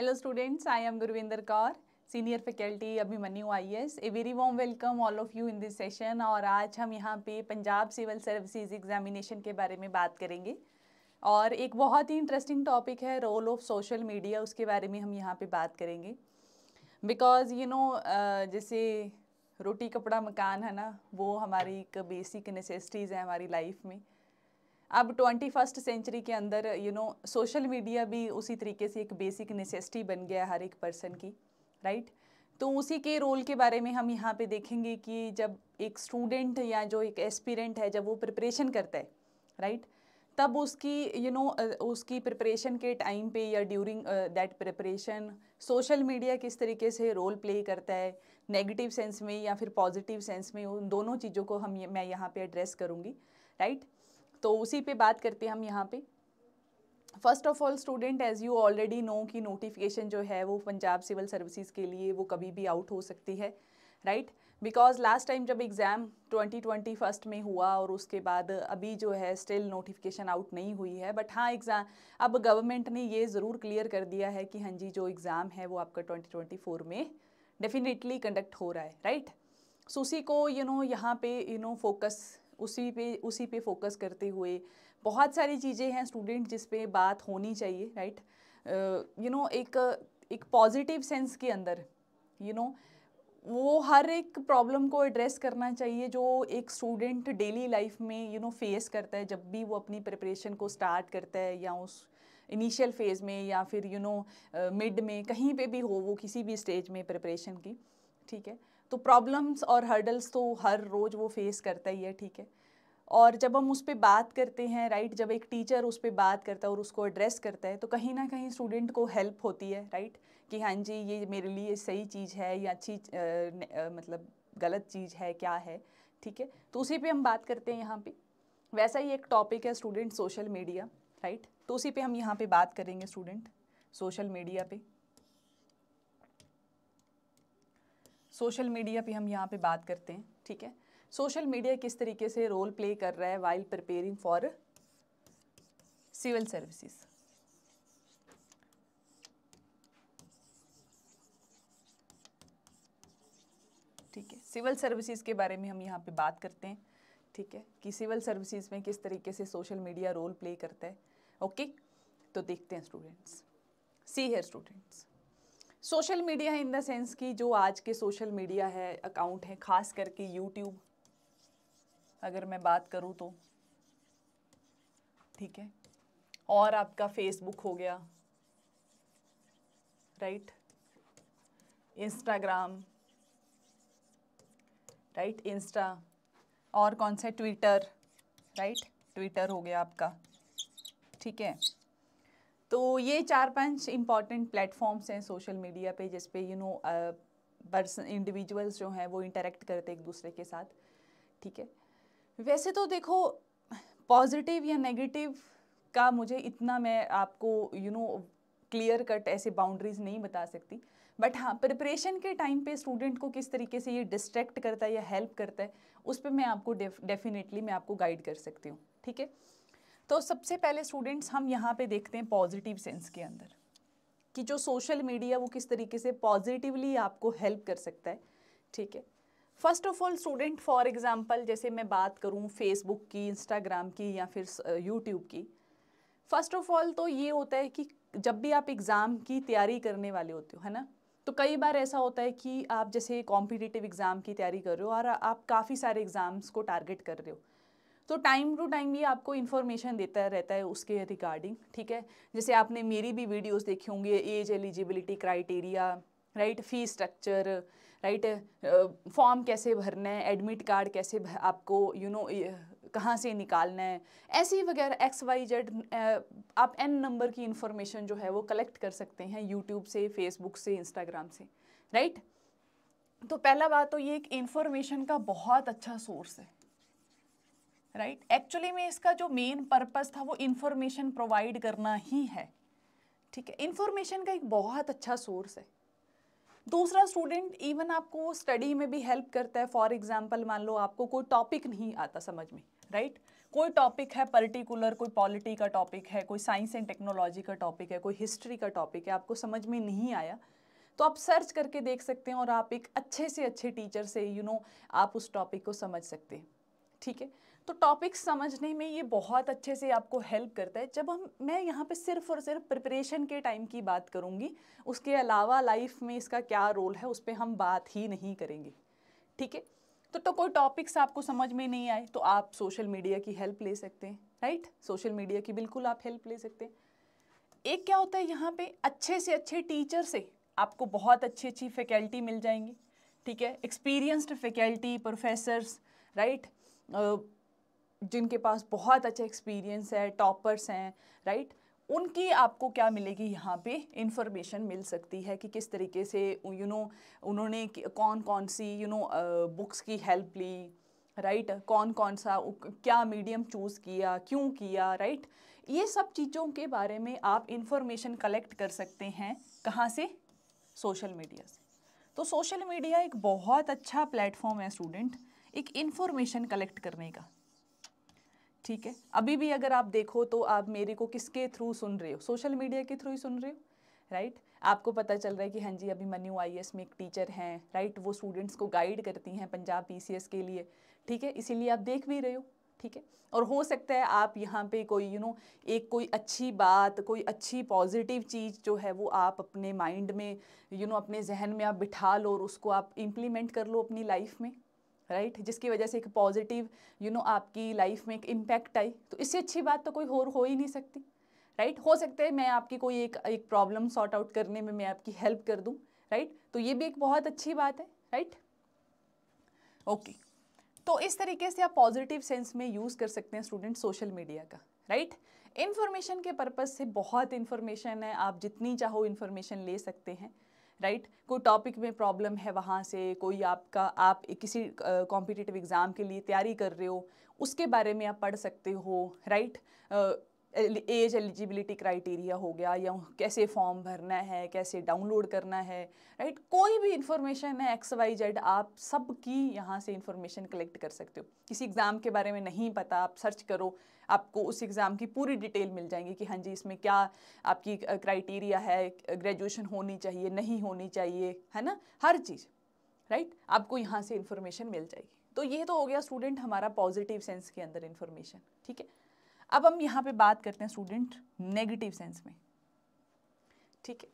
Hello students I am Gurvinder Kaur senior faculty Abhimanyu I S A very warm welcome all of you in this session और आज हम यहाँ पे Punjab civil services examination के बारे में बात करेंगे और एक बहुत ही इंटरेस्टिंग टॉपिक है रोल ऑफ सोशल मीडिया उसके बारे में हम यहाँ पे बात करेंगे बिकॉज यू नो जैसे रोटी कपड़ा मकान है ना वो हमारी एक बेसिक नेसेसिटीज़ है हमारी लाइफ में अब ट्वेंटी फर्स्ट सेंचुरी के अंदर यू नो सोशल मीडिया भी उसी तरीके से एक बेसिक नेसेसिटी बन गया हर एक पर्सन की राइट right? तो उसी के रोल के बारे में हम यहाँ पे देखेंगे कि जब एक स्टूडेंट या जो एक एस्पिरेंट है जब वो प्रिपरेशन करता है राइट right? तब उसकी यू you नो know, उसकी प्रिपरेशन के टाइम पे या during that preparation social media किस तरीके से रोल प्ले करता है नेगेटिव सेंस में या फिर पॉजिटिव सेंस में उन दोनों चीज़ों को हम मैं यहाँ पे एड्रेस करूँगी राइट right? तो उसी पे बात करते हैं हम यहाँ पे first of all student as you already know कि नोटिफिकेशन जो है वो पंजाब सिविल सर्विसेज के लिए वो कभी भी आउट हो सकती है राइट बिकॉज लास्ट टाइम जब एग्ज़ाम 2020 फर्स्ट में हुआ और उसके बाद अभी जो है स्टिल नोटिफिकेशन आउट नहीं हुई है बट हाँ एग्ज़ाम अब गवर्नमेंट ने ये ज़रूर क्लियर कर दिया है कि हाँ जी जो एग्ज़ाम है वो आपका 2024 में डेफिनेटली कंडक्ट हो रहा है राइट right? सो उसी को यू नो यहाँ पे यू नो फोकस उसी पे उसी पे फोकस करते हुए बहुत सारी चीज़ें हैं स्टूडेंट जिस पे बात होनी चाहिए राइट यू नो एक एक पॉजिटिव सेंस के अंदर यू you नो know, वो हर एक प्रॉब्लम को एड्रेस करना चाहिए जो एक स्टूडेंट डेली लाइफ में यू नो फेस करता है जब भी वो अपनी प्रिपरेशन को स्टार्ट करता है या उस इनिशियल फेज़ में या फिर यू नो मिड में कहीं पे भी हो वो किसी भी स्टेज में प्रिपरेशन की ठीक है तो प्रॉब्लम्स और हर्डल्स तो हर रोज़ वो फेस करता ही है ठीक है और जब हम उस पर बात करते हैं राइट जब एक टीचर उस पर बात करता है और उसको एड्रेस करता है तो कहीं ना कहीं स्टूडेंट को हेल्प होती है राइट कि हाँ जी ये मेरे लिए सही चीज़ है या अच्छी मतलब गलत चीज़ है क्या है ठीक है तो उसी पे हम बात करते हैं यहाँ पे वैसा ही एक टॉपिक है स्टूडेंट सोशल मीडिया राइट तो उसी पे हम यहाँ पे बात करेंगे स्टूडेंट सोशल मीडिया पे सोशल मीडिया पे हम यहाँ पे बात करते हैं ठीक है सोशल मीडिया किस तरीके से रोल प्ले कर रहा है while preparing for civil services ठीक है सिविल सर्विसेज के बारे में हम यहाँ पे बात करते हैं ठीक है कि सिविल सर्विसेज में किस तरीके से सोशल मीडिया रोल प्ले करता है ओके तो देखते हैं students see here students social media in the sense कि जो आज के सोशल मीडिया है अकाउंट है खास करके यूट्यूब अगर मैं बात करूँ तो ठीक है और आपका फेसबुक हो गया राइट इंस्टाग्राम राइट इंस्टा और कौन सा ट्विटर राइट ट्विटर हो गया आपका ठीक है तो ये चार पांच इम्पॉर्टेंट प्लेटफॉर्म्स हैं सोशल मीडिया पे जिसपे यू नो पर्सन इंडिविजुअल्स जो हैं वो इंटरेक्ट करते एक दूसरे के साथ ठीक है वैसे तो देखो पॉजिटिव या नेगेटिव का मुझे इतना मैं आपको यू नो क्लियर कट ऐसे बाउंड्रीज नहीं बता सकती बट हाँ प्रिपरेशन के टाइम पे स्टूडेंट को किस तरीके से ये डिस्ट्रैक्ट करता है या हेल्प करता है उस पर मैं आपको डेफिनेटली मैं आपको गाइड कर सकती हूँ ठीक है तो सबसे पहले स्टूडेंट्स हम यहाँ पे देखते हैं पॉजिटिव सेंस के अंदर कि जो सोशल मीडिया वो किस तरीके से पॉजिटिवली आपको हेल्प कर सकता है ठीक है first of all student for example जैसे मैं बात करूँ फेसबुक की इंस्टाग्राम की या फिर यूट्यूब की फर्स्ट ऑफ ऑल तो ये होता है कि जब भी आप एग्ज़ाम की तैयारी करने वाले होते हो है ना तो कई बार ऐसा होता है कि आप जैसे कॉम्पिटिटिव एग्ज़ाम की तैयारी कर रहे हो और आप काफ़ी सारे एग्ज़ाम्स को टारगेट कर रहे हो तो टाइम टू टाइम ये आपको इन्फॉर्मेशन देता रहता है उसके रिगार्डिंग ठीक है जैसे आपने मेरी भी वीडियोस देखी होंगी age eligibility criteria right fee structure right form कैसे भरना है एडमिट कार्ड कैसे आपको यू you नो know, कहाँ से निकालना है ऐसे ही वगैरह एक्स वाई जेड आप एन नंबर की इन्फॉर्मेशन जो है वो कलेक्ट कर सकते हैं यूट्यूब से फेसबुक से इंस्टाग्राम से राइट right? तो पहला बात तो ये एक इन्फॉर्मेशन का बहुत अच्छा सोर्स है राइट right? एक्चुअली में इसका जो मेन पर्पस था वो इन्फॉर्मेशन प्रोवाइड करना ही है ठीक है इन्फॉर्मेशन का एक बहुत अच्छा सोर्स है दूसरा स्टूडेंट इवन आपको स्टडी में भी हेल्प करता है फॉर एग्जांपल मान लो आपको कोई टॉपिक नहीं आता समझ में राइट right? कोई टॉपिक है पर्टिकुलर कोई पॉलिटी का टॉपिक है कोई साइंस एंड टेक्नोलॉजी का टॉपिक है कोई हिस्ट्री का टॉपिक है आपको समझ में नहीं आया तो आप सर्च करके देख सकते हैं और आप एक अच्छे से अच्छे टीचर से यू you नो know, आप उस टॉपिक को समझ सकते हैं ठीक है तो टॉपिक्स समझने में ये बहुत अच्छे से आपको हेल्प करता है जब हम मैं यहाँ पे सिर्फ और सिर्फ प्रिपरेशन के टाइम की बात करूँगी उसके अलावा लाइफ में इसका क्या रोल है उस पर हम बात ही नहीं करेंगे ठीक है तो, तो कोई टॉपिक्स आपको समझ में नहीं आए तो आप सोशल मीडिया की हेल्प ले सकते हैं राइट सोशल मीडिया की बिल्कुल आप हेल्प ले सकते हैं एक क्या होता है यहाँ पे अच्छे से अच्छे टीचर से आपको बहुत अच्छी अच्छी फैकल्टी मिल जाएंगी ठीक है एक्सपीरियंस्ड फैकल्टी प्रोफेसर्स राइट जिनके पास बहुत अच्छा एक्सपीरियंस है टॉपर्स हैं राइट उनकी आपको क्या मिलेगी यहाँ पे इंफॉर्मेशन मिल सकती है कि किस तरीके से यू you नो know, उन्होंने कौन कौन सी यू नो बुक्स की हेल्प ली राइट right? कौन कौन सा क्या मीडियम चूज़ किया क्यों किया राइट right? ये सब चीज़ों के बारे में आप इंफॉर्मेशन कलेक्ट कर सकते हैं कहाँ से सोशल मीडिया से तो सोशल मीडिया एक बहुत अच्छा प्लेटफॉर्म है स्टूडेंट एक इंफॉर्मेशन कलेक्ट करने का ठीक है अभी भी अगर आप देखो तो आप मेरे को किसके थ्रू सुन रहे हो सोशल मीडिया के थ्रू ही सुन रहे हो राइट right? आपको पता चल रहा है कि हाँ जी अभी मन्यू आई में एक टीचर हैं राइट right? वो स्टूडेंट्स को गाइड करती हैं पंजाब पी के लिए ठीक है इसीलिए आप देख भी रहे हो ठीक है और हो सकता है आप यहाँ पे कोई यू you नो know, एक कोई अच्छी बात कोई अच्छी पॉजिटिव चीज़ जो है वो आप अपने माइंड में यू you नो know, अपने जहन में आप बिठा लो और उसको आप इम्प्लीमेंट कर लो अपनी लाइफ में राइट right? जिसकी वजह से एक पॉजिटिव यू नो आपकी लाइफ में एक इम्पैक्ट आई तो इससे अच्छी बात तो कोई और हो ही नहीं सकती राइट right? हो सकता है मैं आपकी कोई एक एक प्रॉब्लम सॉर्ट आउट करने में मैं आपकी हेल्प कर दूं राइट right? तो ये भी एक बहुत अच्छी बात है राइट ओके okay. तो इस तरीके से आप पॉजिटिव सेंस में यूज़ कर सकते हैं स्टूडेंट सोशल मीडिया का राइट इन्फॉर्मेशन के पर्पज़ से बहुत इन्फॉर्मेशन है आप जितनी चाहो इन्फॉर्मेशन ले सकते हैं राइट कोई टॉपिक में प्रॉब्लम है वहाँ से कोई आपका आप किसी कॉम्पिटिटिव एग्ज़ाम के लिए तैयारी कर रहे हो उसके बारे में आप पढ़ सकते हो राइट एज एलिजिबिलिटी क्राइटेरिया हो गया या कैसे फॉर्म भरना है कैसे डाउनलोड करना है राइट कोई भी इंफॉर्मेशन है एक्स वाई जेड आप सब की यहाँ से इंफॉर्मेशन कलेक्ट कर सकते हो किसी एग्ज़ाम के बारे में नहीं पता आप सर्च करो आपको उस एग्ज़ाम की पूरी डिटेल मिल जाएंगी कि हाँ जी इसमें क्या आपकी क्राइटेरिया है ग्रेजुएशन होनी चाहिए नहीं होनी चाहिए है ना हर चीज़ राइट आपको यहाँ से इन्फॉर्मेशन मिल जाएगी तो ये तो हो गया स्टूडेंट हमारा पॉजिटिव सेंस के अंदर इन्फॉर्मेशन ठीक है अब हम यहाँ पे बात करते हैं स्टूडेंट नेगेटिव सेंस में ठीक है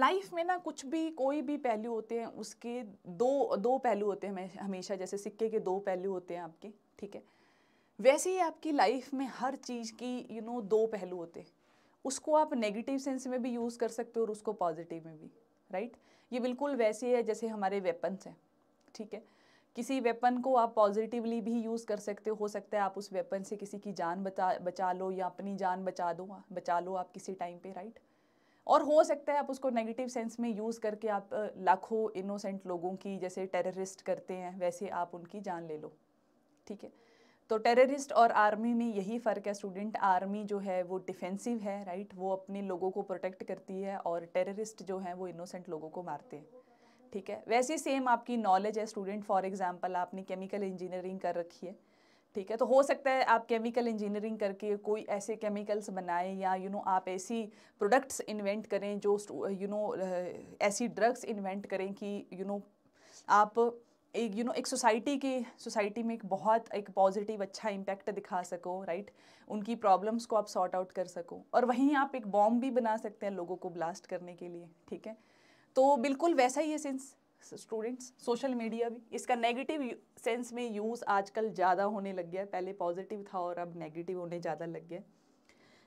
लाइफ में ना कुछ भी कोई भी पहलू होते हैं उसके दो दो पहलू होते हैं हमेशा जैसे सिक्के के दो पहलू होते हैं आपके ठीक है वैसे ही आपकी लाइफ में हर चीज़ की यू you नो know, दो पहलू होते हैं उसको आप नेगेटिव सेंस में भी यूज़ कर सकते हो और उसको पॉजिटिव में भी राइट right? ये बिल्कुल वैसे है जैसे हमारे वेपन्स हैं ठीक है किसी वेपन को आप पॉजिटिवली भी यूज़ कर सकते हो सकता है आप उस वेपन से किसी की जान बचा बचा लो या अपनी जान बचा दो बचा लो आप किसी टाइम पे राइट और हो सकता है आप उसको नेगेटिव सेंस में यूज़ करके आप लाखों इनोसेंट लोगों की जैसे टेररिस्ट करते हैं वैसे आप उनकी जान ले लो ठीक है तो टेररिस्ट और आर्मी में यही फ़र्क है स्टूडेंट आर्मी जो है वो डिफेंसिव है राइट वो अपने लोगों को प्रोटेक्ट करती है और टेररिस्ट जो हैं वो इनोसेंट लोगों को मारते हैं ठीक है वैसे सेम आपकी नॉलेज है स्टूडेंट फॉर एग्जांपल आपने केमिकल इंजीनियरिंग कर रखी है ठीक है तो हो सकता है आप केमिकल इंजीनियरिंग करके कोई ऐसे केमिकल्स बनाएं या यू you नो know, आप ऐसी प्रोडक्ट्स इन्वेंट करें जो यू you नो know, ऐसी ड्रग्स इन्वेंट करें कि यू you नो know, आप एक यू नो एक सोसाइटी के सोसाइटी में एक बहुत एक पॉजिटिव अच्छा इम्पैक्ट दिखा सको राइट उनकी प्रॉब्लम्स को आप सॉर्ट आउट कर सको और वहीं आप एक बॉम्ब भी बना सकते हैं लोगों को ब्लास्ट करने के लिए ठीक है तो बिल्कुल वैसा ही है सिंस स्टूडेंट्स सोशल मीडिया भी इसका नेगेटिव सेंस में यूज़ आजकल ज़्यादा होने लग गया पहले पॉजिटिव था और अब नेगेटिव होने ज़्यादा लग गया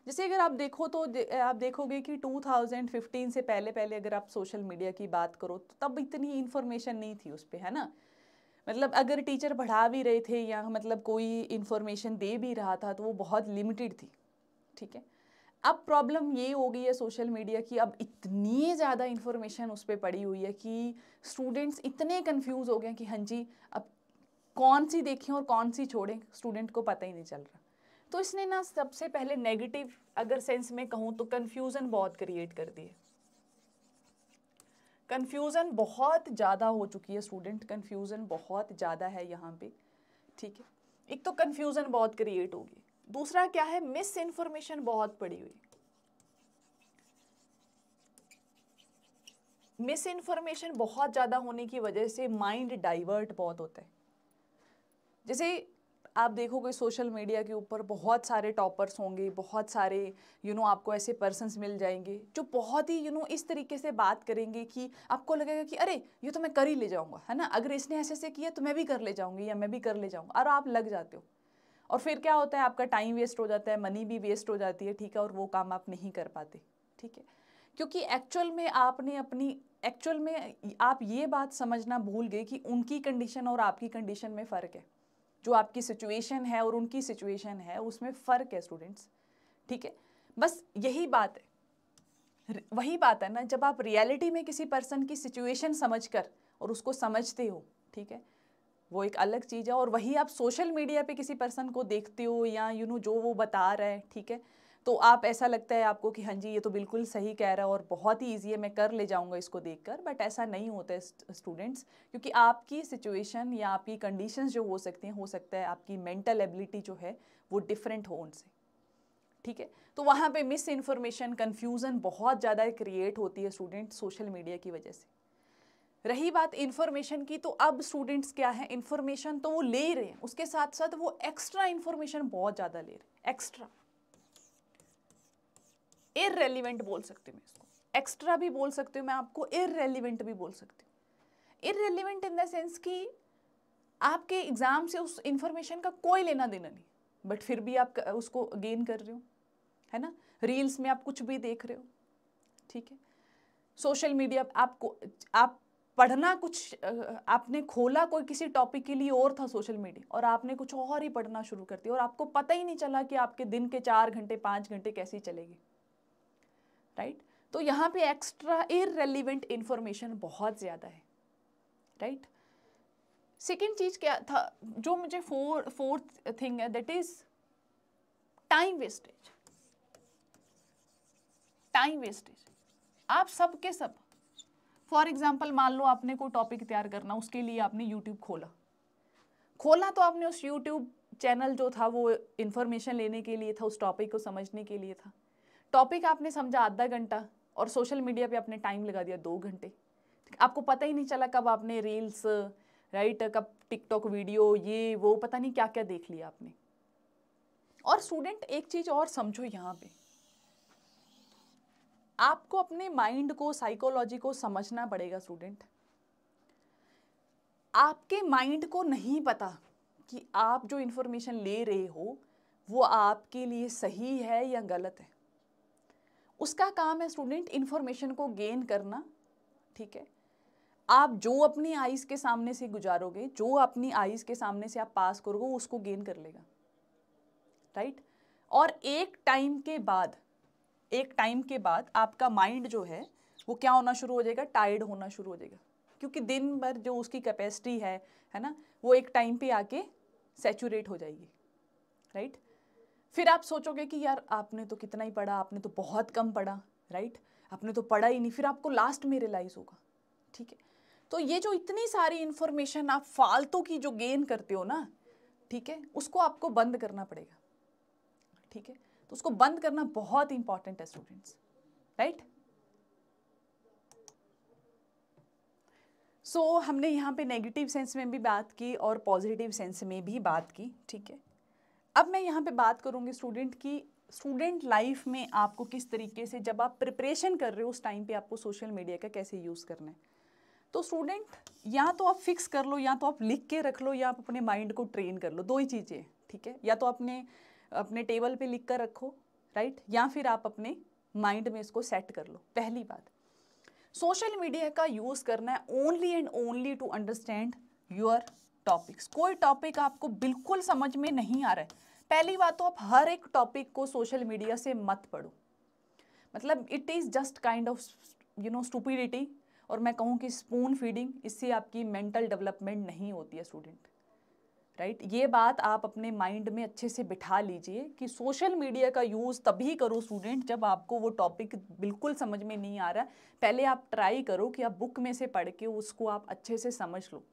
जैसे अगर आप देखो तो आप देखोगे कि 2015 से पहले पहले अगर आप सोशल मीडिया की बात करो तो तब इतनी इन्फॉर्मेशन नहीं थी उस पर है ना मतलब अगर टीचर पढ़ा भी रहे थे या मतलब कोई इन्फॉर्मेशन दे भी रहा था तो वो बहुत लिमिटेड थी ठीक है अब प्रॉब्लम ये हो गई है सोशल मीडिया की अब इतनी ज़्यादा इन्फॉर्मेशन उस पर पड़ी हुई है कि स्टूडेंट्स इतने कन्फ्यूज़ हो गए कि हाँ जी अब कौन सी देखें और कौन सी छोड़ें स्टूडेंट को पता ही नहीं चल रहा तो इसने ना सबसे पहले नेगेटिव अगर सेंस में कहूँ तो कन्फ्यूज़न बहुत क्रिएट कर दी है कन्फ्यूज़न बहुत ज़्यादा हो चुकी है स्टूडेंट कन्फ्यूज़न बहुत ज़्यादा है यहाँ पे ठीक है एक तो कन्फ्यूज़न बहुत क्रिएट होगी दूसरा क्या है मिस इन्फॉर्मेशन बहुत पड़ी हुई मिस इन्फॉर्मेशन बहुत ज़्यादा होने की वजह से माइंड डाइवर्ट बहुत होता है जैसे आप देखोगे सोशल मीडिया के ऊपर बहुत सारे टॉपर्स होंगे बहुत सारे यू you नो know, आपको ऐसे पर्सनस मिल जाएंगे जो बहुत ही यू you नो know, इस तरीके से बात करेंगे कि आपको लगेगा कि अरे ये तो मैं कर ही ले जाऊँगा है ना अगर इसने ऐसे ऐसे किया तो मैं भी कर ले जाऊँगी या मैं भी कर ले जाऊँगा और आप लग जाते हो और फिर क्या होता है आपका टाइम वेस्ट हो जाता है मनी भी वेस्ट हो जाती है ठीक है और वो काम आप नहीं कर पाते ठीक है क्योंकि एक्चुअल में आपने अपनी एक्चुअल में आप ये बात समझना भूल गए कि उनकी कंडीशन और आपकी कंडीशन में फ़र्क है जो आपकी सिचुएशन है और उनकी सिचुएशन है उसमें फ़र्क है स्टूडेंट्स ठीक है बस यही बात है वही बात है ना जब आप रियलिटी में किसी पर्सन की सिचुएशन समझकर और उसको समझते हो ठीक है वो एक अलग चीज़ है और वही आप सोशल मीडिया पे किसी पर्सन को देखते हो या यू you नो know, जो वो बता रहा है ठीक है तो आप ऐसा लगता है आपको कि हाँ जी ये तो बिल्कुल सही कह रहा है और बहुत ही ईजी है मैं कर ले जाऊँगा इसको देख कर बट ऐसा नहीं होता है स्टूडेंट्स क्योंकि आपकी सिचुएशन या आपकी कंडीशन जो हो सकती हैं हो सकता है आपकी मेंटल एबिलिटी जो है वो डिफरेंट हो उनसे ठीक है तो वहाँ पे मिस इन्फॉर्मेशन कन्फ्यूज़न बहुत ज़्यादा क्रिएट होती है स्टूडेंट सोशल मीडिया की वजह से रही बात इन्फॉर्मेशन की तो अब स्टूडेंट्स क्या है इन्फॉर्मेशन तो वो ले रहे हैं उसके साथ साथ वो एक्स्ट्रा इन्फॉर्मेशन बहुत ज़्यादा ले रहे हैं एक्स्ट्रा इरेलीवेंट बोल सकती हूँ मैं इसको एक्स्ट्रा भी बोल सकती हूँ मैं आपको इरेलीवेंट भी बोल सकती हूँ इरेलीवेंट इन द सेंस कि आपके एग्ज़ाम से उस इंफॉर्मेशन का कोई लेना देना नहीं बट फिर भी आप उसको गेन कर रहे हो है ना रील्स में आप कुछ भी देख रहे हो ठीक है सोशल मीडिया आपको आप पढ़ना कुछ आपने खोला कोई किसी टॉपिक के लिए और था सोशल मीडिया और आपने कुछ और ही पढ़ना शुरू कर दिया और आपको पता ही नहीं चला कि आपके दिन के चार घंटे पाँच घंटे कैसे चलेगी राइट तो यहाँ पे एक्स्ट्रा इरेलीवेंट इन्फॉर्मेशन बहुत ज़्यादा है राइट सेकेंड चीज़ क्या था जो मुझे फोर फोर्थ थिंग है that is time wastage time wastage आप सब के सब फॉर एग्जाम्पल मान लो आपने कोई टॉपिक तैयार करना उसके लिए आपने यूट्यूब खोला खोला तो आपने उस यूट्यूब चैनल जो था वो इन्फॉर्मेशन लेने के लिए था उस टॉपिक को समझने के लिए था टॉपिक आपने समझा आधा घंटा और सोशल मीडिया पे आपने टाइम लगा दिया दो घंटे आपको पता ही नहीं चला कब आपने रील्स राइट कब टिकटॉक वीडियो ये वो पता नहीं क्या क्या देख लिया आपने और स्टूडेंट एक चीज़ और समझो यहाँ पे आपको अपने माइंड को साइकोलॉजी को समझना पड़ेगा स्टूडेंट आपके माइंड को नहीं पता कि आप जो इन्फॉर्मेशन ले रहे हो वो आपके लिए सही है या गलत है उसका काम है स्टूडेंट इन्फॉर्मेशन को गेन करना ठीक है आप जो अपनी आईज के सामने से गुजारोगे जो अपनी आईज के सामने से आप पास करोगे उसको गेन कर लेगा राइट और एक टाइम के बाद एक टाइम के बाद आपका माइंड जो है वो क्या होना शुरू हो जाएगा टायर्ड होना शुरू हो जाएगा क्योंकि दिन भर जो उसकी कैपेसिटी है है ना वो एक टाइम पे आके सेचूरेट हो जाएगी राइट right? फिर आप सोचोगे कि यार आपने तो कितना ही पढ़ा आपने तो बहुत कम पढ़ा राइट आपने तो पढ़ा ही नहीं फिर आपको लास्ट में रियलाइज़ होगा ठीक है तो ये जो इतनी सारी इन्फॉर्मेशन आप फालतू की जो गेन करते हो ना ठीक है उसको आपको बंद करना पड़ेगा ठीक है तो उसको बंद करना बहुत इंपॉर्टेंट है स्टूडेंट्स राइट सो हमने यहाँ पे नेगेटिव सेंस में भी बात की और पॉजिटिव सेंस में भी बात की ठीक है अब मैं यहाँ पे बात करूँगी स्टूडेंट की स्टूडेंट लाइफ में आपको किस तरीके से जब आप प्रिपरेशन कर रहे हो उस टाइम पे आपको सोशल मीडिया का कैसे यूज़ करना है तो स्टूडेंट या तो आप फिक्स कर लो या तो आप लिख के रख लो या आप अपने माइंड को ट्रेन कर लो दो ही चीज़ें ठीक है या तो अपने अपने टेबल पे लिख कर रखो राइट या फिर आप अपने माइंड में इसको सेट कर लो पहली बात सोशल मीडिया का यूज़ करना है only and only to understand your topics कोई टॉपिक आपको बिल्कुल समझ में नहीं आ रहा है पहली बात तो आप हर एक टॉपिक को सोशल मीडिया से मत पढ़ो मतलब it is just kind of you know stupidity और मैं कहूँ कि स्पून फीडिंग इससे आपकी मेंटल डेवलपमेंट नहीं होती है स्टूडेंट राइट right? ये बात आप अपने माइंड में अच्छे से बिठा लीजिए कि सोशल मीडिया का यूज़ तभी करो स्टूडेंट जब आपको वो टॉपिक बिल्कुल समझ में नहीं आ रहा पहले आप ट्राई करो कि आप बुक में से पढ़ के उसको आप अच्छे से समझ लो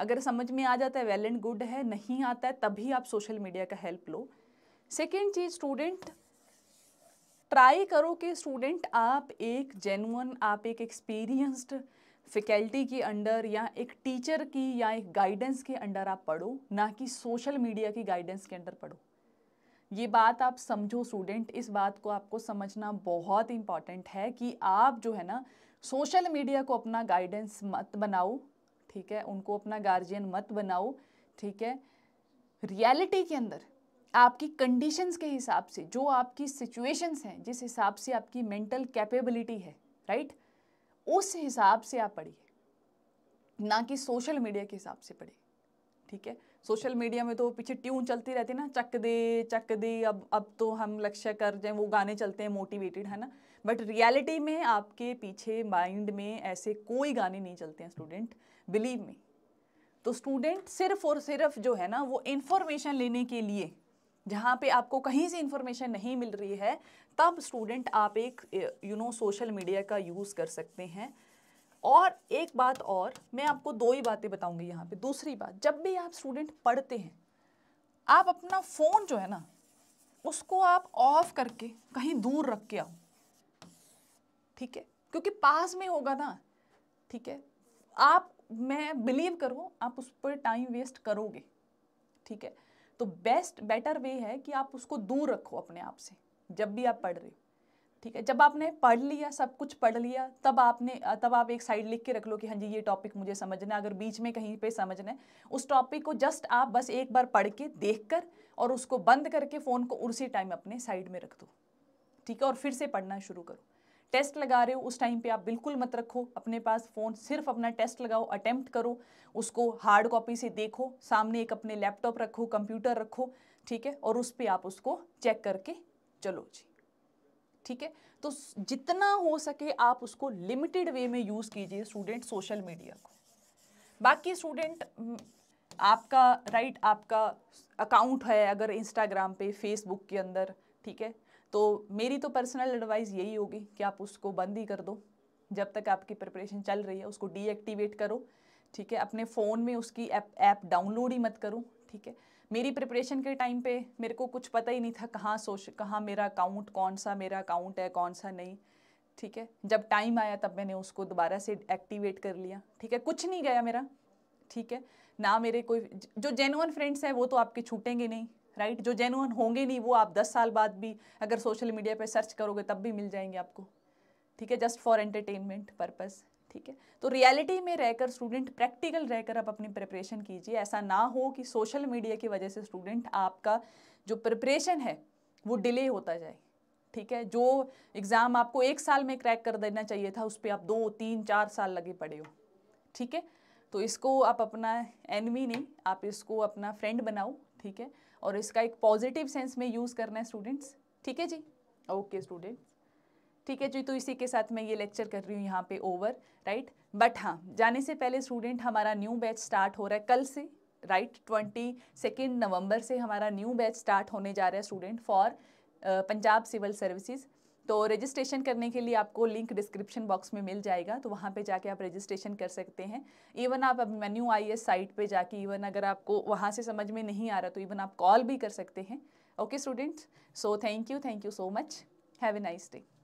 अगर समझ में आ जाता है वेल एंड गुड है नहीं आता है तभी आप सोशल मीडिया का हेल्प लो सेकेंड चीज़ स्टूडेंट ट्राई करो कि स्टूडेंट आप एक जेनुअन आप एक एक्सपीरियंस्ड फैकल्टी के अंडर या एक टीचर की या एक गाइडेंस के अंडर आप पढ़ो ना कि सोशल मीडिया की गाइडेंस के अंडर पढ़ो ये बात आप समझो स्टूडेंट इस बात को आपको समझना बहुत इम्पॉर्टेंट है कि आप जो है ना सोशल मीडिया को अपना गाइडेंस मत बनाओ ठीक है उनको अपना गार्जियन मत बनाओ ठीक है रियलिटी के अंदर आपकी कंडीशंस के हिसाब से जो आपकी सिचुएशंस हैं जिस हिसाब से आपकी मेंटल कैपेबिलिटी है राइट उस हिसाब से आप पढ़िए ना कि सोशल मीडिया के हिसाब से पढ़िए ठीक है सोशल मीडिया में तो पीछे ट्यून चलती रहती है ना चक दे चक दे अब अब तो हम लक्ष्य कर जाए वो गाने चलते हैं मोटिवेटेड है ना बट रियलिटी में आपके पीछे माइंड में ऐसे कोई गाने नहीं चलते हैं स्टूडेंट बिलीव मी तो स्टूडेंट सिर्फ और सिर्फ जो है ना वो इन्फॉर्मेशन लेने के लिए जहाँ पे आपको कहीं से इन्फॉर्मेशन नहीं मिल रही है तब स्टूडेंट आप एक यू नो सोशल मीडिया का यूज़ कर सकते हैं और एक बात और मैं आपको दो ही बातें बताऊंगी यहाँ पे दूसरी बात जब भी आप स्टूडेंट पढ़ते हैं आप अपना फ़ोन जो है ना उसको आप ऑफ करके कहीं दूर रख के आओ ठीक है क्योंकि पास में होगा ना ठीक है आप मैं बिलीव करूँ आप उस पर टाइम वेस्ट करोगे ठीक है तो बेस्ट बेटर वे है कि आप उसको दूर रखो अपने आप से जब भी आप पढ़ रहे हो ठीक है जब आपने पढ़ लिया सब कुछ पढ़ लिया तब आपने तब आप एक साइड लिख के रख लो कि हाँ जी ये टॉपिक मुझे समझना है अगर बीच में कहीं पे समझना है उस टॉपिक को जस्ट आप बस एक बार पढ़ के देख कर और उसको बंद करके फ़ोन को उसी टाइम अपने साइड में रख दो ठीक है और फिर से पढ़ना शुरू करो टेस्ट लगा रहे हो उस टाइम पे आप बिल्कुल मत रखो अपने पास फ़ोन सिर्फ अपना टेस्ट लगाओ अटैम्प्ट करो उसको हार्ड कॉपी से देखो सामने एक अपने लैपटॉप रखो कंप्यूटर रखो ठीक है और उस पर आप उसको चेक करके चलो जी ठीक है तो जितना हो सके आप उसको लिमिटेड वे में यूज़ कीजिए स्टूडेंट सोशल मीडिया को बाकी स्टूडेंट हम्म, आपका राइट right, आपका अकाउंट है अगर इंस्टाग्राम पे फेसबुक के अंदर ठीक है तो मेरी तो पर्सनल एडवाइस यही होगी कि आप उसको बंद ही कर दो जब तक आपकी प्रिपरेशन चल रही है उसको डीएक्टिवेट करो ठीक है अपने फ़ोन में उसकी ऐप ऐप डाउनलोड ही मत करो ठीक है मेरी प्रिपरेशन के टाइम पे मेरे को कुछ पता ही नहीं था कहाँ सोच कहाँ मेरा अकाउंट कौन सा मेरा अकाउंट है कौन सा नहीं ठीक है जब टाइम आया तब मैंने उसको दोबारा से एक्टिवेट कर लिया ठीक है कुछ नहीं गया मेरा ठीक है ना मेरे कोई जो जेनुअन फ्रेंड्स हैं वो तो आपके छूटेंगे नहीं राइट जो जेनुअन होंगे नहीं वो आप दस साल बाद भी अगर सोशल मीडिया पर सर्च करोगे तब भी मिल जाएंगे आपको ठीक है जस्ट फॉर एंटरटेनमेंट पर्पज़ ठीक है तो रियलिटी में रहकर स्टूडेंट प्रैक्टिकल रहकर आप अपनी प्रिपरेशन कीजिए ऐसा ना हो कि सोशल मीडिया की वजह से स्टूडेंट आपका जो प्रिपरेशन है वो डिले होता जाए ठीक है जो एग्ज़ाम आपको एक साल में क्रैक कर देना चाहिए था उस पर आप दो तीन चार साल लगे पड़े हो ठीक है तो इसको आप अपना एनमी नहीं आप इसको अपना फ्रेंड बनाओ ठीक है और इसका एक पॉजिटिव सेंस में यूज़ करना है स्टूडेंट्स ठीक है जी ओके स्टूडेंट्स ठीक है जी तो इसी के साथ मैं ये लेक्चर कर रही हूँ यहाँ पे ओवर राइट बट हाँ जाने से पहले स्टूडेंट हमारा न्यू बैच स्टार्ट हो रहा है कल से राइट ट्वेंटी सेकेंड नवंबर से हमारा न्यू बैच स्टार्ट होने जा रहा है student for Punjab civil services तो रजिस्ट्रेशन करने के लिए आपको लिंक डिस्क्रिप्शन बॉक्स में मिल जाएगा तो वहाँ पे जाके आप रजिस्ट्रेशन कर सकते हैं इवन आप अब मेन्यू आई एस साइट पे जाके इवन अगर आपको वहाँ से समझ में नहीं आ रहा तो इवन आप कॉल भी कर सकते हैं okay students so thank you thank you so much have a nice day